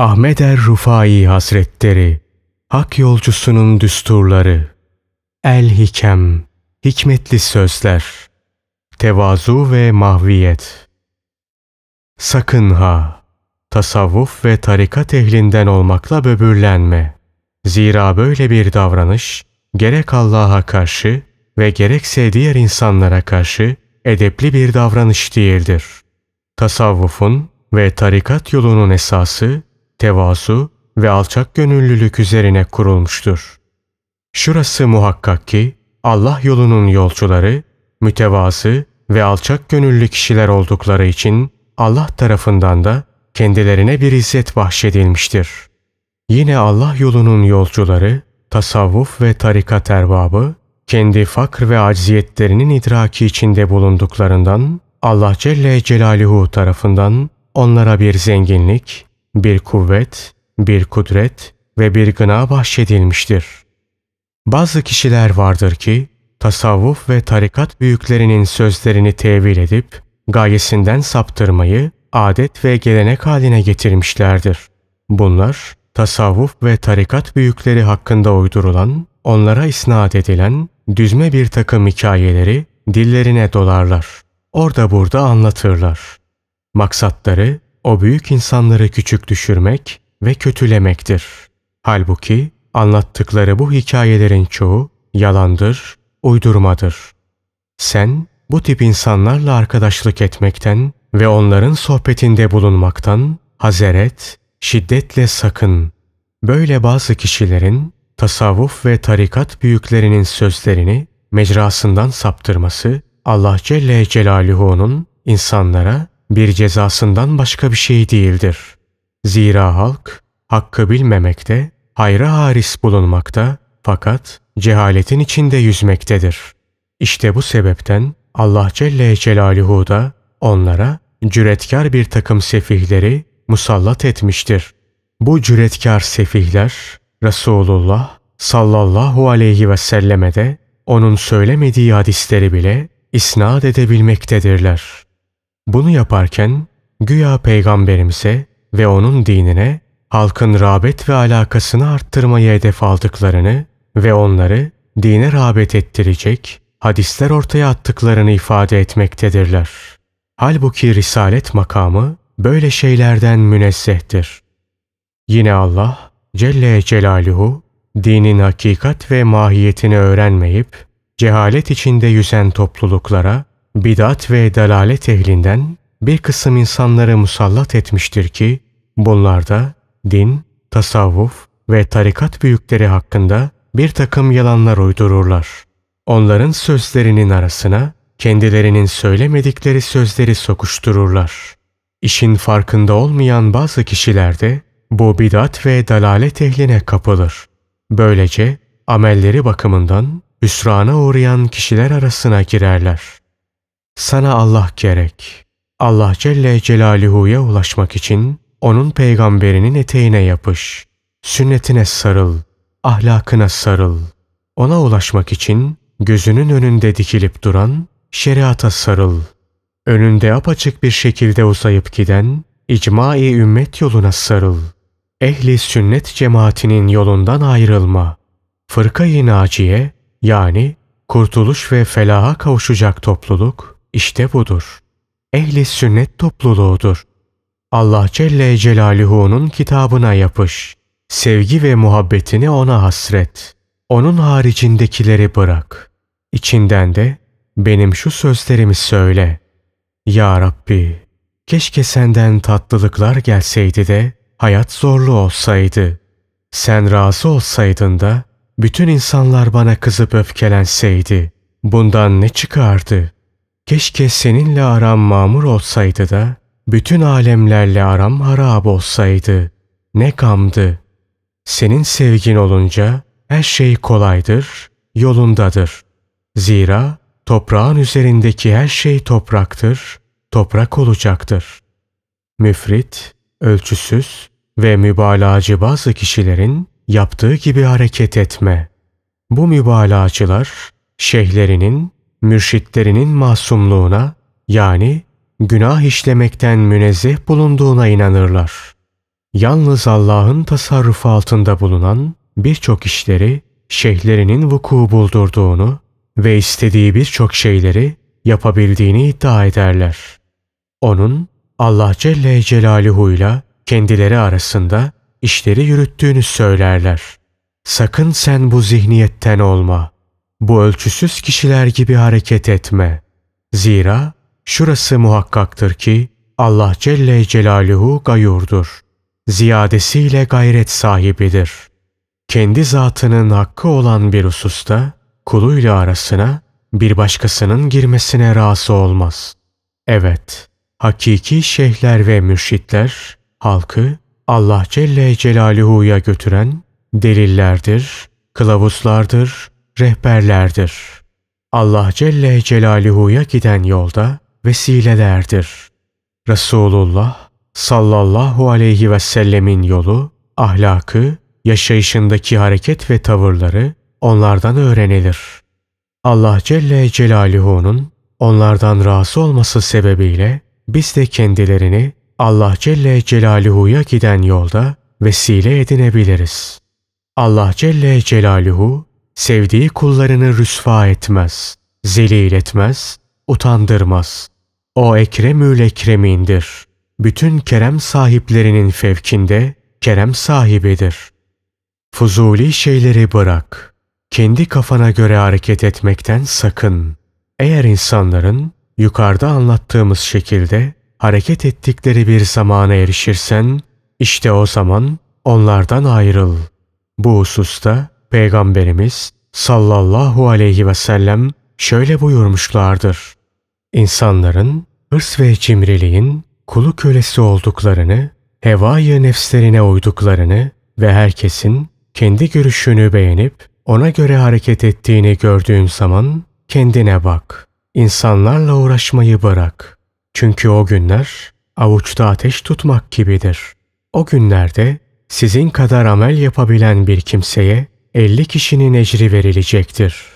Ahmet er Rufai Hazretleri Hak Yolcusunun Düsturları El Hikem Hikmetli Sözler Tevazu ve Mahviyet Sakın ha! Tasavvuf ve tarikat ehlinden olmakla böbürlenme. Zira böyle bir davranış gerek Allah'a karşı ve gerekse diğer insanlara karşı edepli bir davranış değildir. Tasavvufun ve tarikat yolunun esası tevazu ve alçak gönüllülük üzerine kurulmuştur. Şurası muhakkak ki Allah yolunun yolcuları mütevazı ve alçak gönüllü kişiler oldukları için Allah tarafından da kendilerine bir izzet bahşedilmiştir. Yine Allah yolunun yolcuları, tasavvuf ve tarikat erbabı, kendi fakr ve acziyetlerinin idraki içinde bulunduklarından Allah Celle Celaluhu tarafından onlara bir zenginlik bir kuvvet, bir kudret ve bir gına bahşedilmiştir. Bazı kişiler vardır ki tasavvuf ve tarikat büyüklerinin sözlerini tevil edip gayesinden saptırmayı adet ve gelenek haline getirmişlerdir. Bunlar tasavvuf ve tarikat büyükleri hakkında uydurulan, onlara isnat edilen düzme bir takım hikayeleri dillerine dolarlar. Orada burada anlatırlar. Maksatları o büyük insanları küçük düşürmek ve kötülemektir. Halbuki anlattıkları bu hikayelerin çoğu yalandır, uydurmadır. Sen bu tip insanlarla arkadaşlık etmekten ve onların sohbetinde bulunmaktan hazeret, şiddetle sakın. Böyle bazı kişilerin tasavvuf ve tarikat büyüklerinin sözlerini mecrasından saptırması Allah Celle Celaluhu'nun insanlara bir cezasından başka bir şey değildir. Zira halk hakkı bilmemekte, hayra haris bulunmakta fakat cehaletin içinde yüzmektedir. İşte bu sebepten Allah Celle Celaluhu da onlara cüretkar bir takım sefihleri musallat etmiştir. Bu cüretkar sefihler Resulullah sallallahu aleyhi ve selleme de onun söylemediği hadisleri bile isnat edebilmektedirler.'' Bunu yaparken güya peygamberimize ve onun dinine halkın rağbet ve alakasını arttırmayı hedef aldıklarını ve onları dine rağbet ettirecek hadisler ortaya attıklarını ifade etmektedirler. Halbuki risalet makamı böyle şeylerden münezzehtir. Yine Allah Celle Celaluhu dinin hakikat ve mahiyetini öğrenmeyip cehalet içinde yüzen topluluklara bidat ve dalalet ehlinden bir kısım insanları musallat etmiştir ki bunlarda din, tasavvuf ve tarikat büyükleri hakkında bir takım yalanlar uydururlar. Onların sözlerinin arasına kendilerinin söylemedikleri sözleri sokuştururlar. İşin farkında olmayan bazı kişiler de bu bidat ve dalalet ehline kapılır. Böylece amelleri bakımından hüsrana uğrayan kişiler arasına girerler. Sana Allah gerek. Allah Celle Celaluhu'ya ulaşmak için onun peygamberinin eteğine yapış. Sünnetine sarıl, ahlakına sarıl. Ona ulaşmak için gözünün önünde dikilip duran şeriata sarıl. Önünde apaçık bir şekilde uzayıp giden icmai ümmet yoluna sarıl. Ehli sünnet cemaatinin yolundan ayrılma. Fırka-i Naciye yani kurtuluş ve felaha kavuşacak topluluk işte budur. Ehli sünnet topluluğudur. Allah Celle Celaluhu'nun kitabına yapış. Sevgi ve muhabbetini ona hasret. Onun haricindekileri bırak. İçinden de benim şu sözlerimi söyle. Ya Rabbi, keşke senden tatlılıklar gelseydi de hayat zorlu olsaydı. Sen razı olsaydın da bütün insanlar bana kızıp öfkelenseydi. Bundan ne çıkardı?'' Keşke seninle aram mamur olsaydı da, bütün alemlerle aram harab olsaydı. Ne gamdı. Senin sevgin olunca her şey kolaydır, yolundadır. Zira toprağın üzerindeki her şey topraktır, toprak olacaktır. Müfrit, ölçüsüz ve mübalağacı bazı kişilerin yaptığı gibi hareket etme. Bu mübalağacılar şeyhlerinin mürşitlerinin masumluğuna yani günah işlemekten münezzeh bulunduğuna inanırlar. Yalnız Allah'ın tasarrufu altında bulunan birçok işleri şeyhlerinin vuku buldurduğunu ve istediği birçok şeyleri yapabildiğini iddia ederler. Onun Allah Celle Celaluhu ile kendileri arasında işleri yürüttüğünü söylerler. Sakın sen bu zihniyetten olma bu ölçüsüz kişiler gibi hareket etme. Zira şurası muhakkaktır ki Allah Celle Celaluhu gayurdur. Ziyadesiyle gayret sahibidir. Kendi zatının hakkı olan bir hususta kuluyla arasına bir başkasının girmesine razı olmaz. Evet, hakiki şeyhler ve mürşitler halkı Allah Celle Celaluhu'ya götüren delillerdir, kılavuzlardır rehberlerdir. Allah Celle Celaluhu'ya giden yolda vesilelerdir. Resulullah sallallahu aleyhi ve sellemin yolu, ahlakı, yaşayışındaki hareket ve tavırları onlardan öğrenilir. Allah Celle Celaluhu'nun onlardan razı olması sebebiyle biz de kendilerini Allah Celle Celaluhu'ya giden yolda vesile edinebiliriz. Allah Celle Celaluhu Sevdiği kullarını rüsva etmez, zelil etmez, utandırmaz. O Ekremül Ekremindir. Bütün kerem sahiplerinin fevkinde kerem sahibidir. Fuzuli şeyleri bırak. Kendi kafana göre hareket etmekten sakın. Eğer insanların yukarıda anlattığımız şekilde hareket ettikleri bir zamana erişirsen, işte o zaman onlardan ayrıl. Bu hususta Peygamberimiz sallallahu aleyhi ve sellem şöyle buyurmuşlardır. İnsanların hırs ve cimriliğin kulu kölesi olduklarını, hevaya nefslerine uyduklarını ve herkesin kendi görüşünü beğenip ona göre hareket ettiğini gördüğüm zaman kendine bak. İnsanlarla uğraşmayı bırak. Çünkü o günler avuçta ateş tutmak gibidir. O günlerde sizin kadar amel yapabilen bir kimseye 50 kişinin ecri verilecektir.